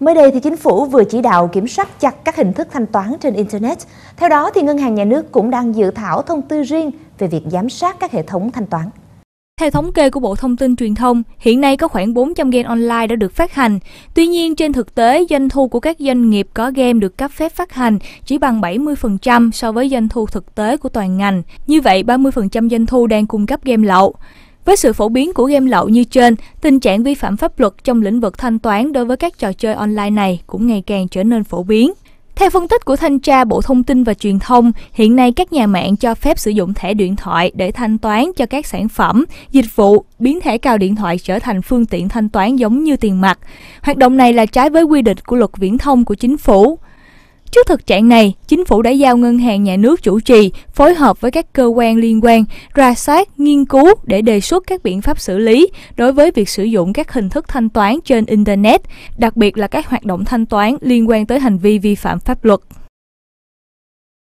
Mới đây thì chính phủ vừa chỉ đạo kiểm soát chặt các hình thức thanh toán trên internet. Theo đó thì ngân hàng nhà nước cũng đang dự thảo thông tư riêng về việc giám sát các hệ thống thanh toán. Theo thống kê của Bộ Thông tin Truyền thông, hiện nay có khoảng 400 game online đã được phát hành. Tuy nhiên, trên thực tế, doanh thu của các doanh nghiệp có game được cấp phép phát hành chỉ bằng 70% so với doanh thu thực tế của toàn ngành. Như vậy, 30% doanh thu đang cung cấp game lậu. Với sự phổ biến của game lậu như trên, tình trạng vi phạm pháp luật trong lĩnh vực thanh toán đối với các trò chơi online này cũng ngày càng trở nên phổ biến. Theo phân tích của thanh tra Bộ Thông tin và Truyền thông, hiện nay các nhà mạng cho phép sử dụng thẻ điện thoại để thanh toán cho các sản phẩm, dịch vụ, biến thẻ cào điện thoại trở thành phương tiện thanh toán giống như tiền mặt. Hoạt động này là trái với quy định của luật viễn thông của chính phủ. Trước thực trạng này, chính phủ đã giao ngân hàng nhà nước chủ trì phối hợp với các cơ quan liên quan ra soát, nghiên cứu để đề xuất các biện pháp xử lý đối với việc sử dụng các hình thức thanh toán trên internet, đặc biệt là các hoạt động thanh toán liên quan tới hành vi vi phạm pháp luật.